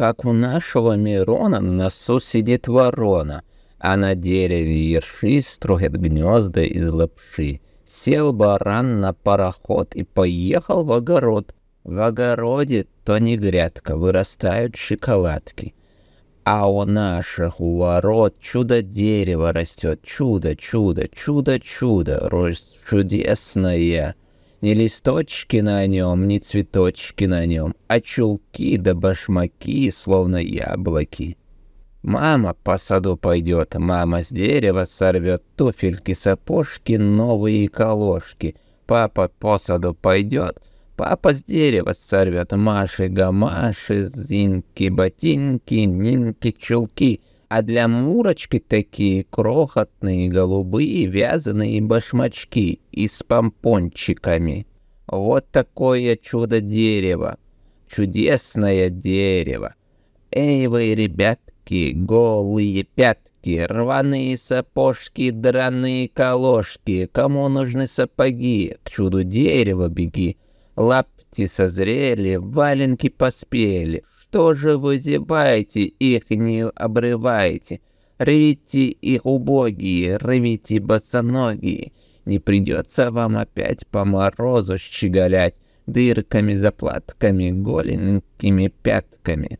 как у нашего Мирона на носу сидит ворона, а на дереве ерши строят гнезда из лапши. Сел баран на пароход и поехал в огород. В огороде то не грядка, вырастают шоколадки. А у наших у ворот чудо-дерево растет, чудо, чудо, чудо, чудо, рост чудесное ни листочки на нем, ни цветочки на нем, а чулки да башмаки, словно яблоки. Мама по саду пойдет, мама с дерева сорвет туфельки, сапожки, новые колошки. Папа по саду пойдет, папа с дерева сорвет маши, гамаши, зинки, ботинки, нинки, чулки — а для Мурочки такие крохотные голубые вязаные башмачки и с помпончиками. Вот такое чудо-дерево, чудесное дерево. Эй вы, ребятки, голые пятки, рваные сапожки, драные колошки. Кому нужны сапоги? К чуду дерева беги. Лапти созрели, валенки поспели что же вы зеваете, их не обрываете? Рвите их убогие, рвите босоногие. Не придется вам опять по морозу щеголять дырками, заплатками, голенькими пятками.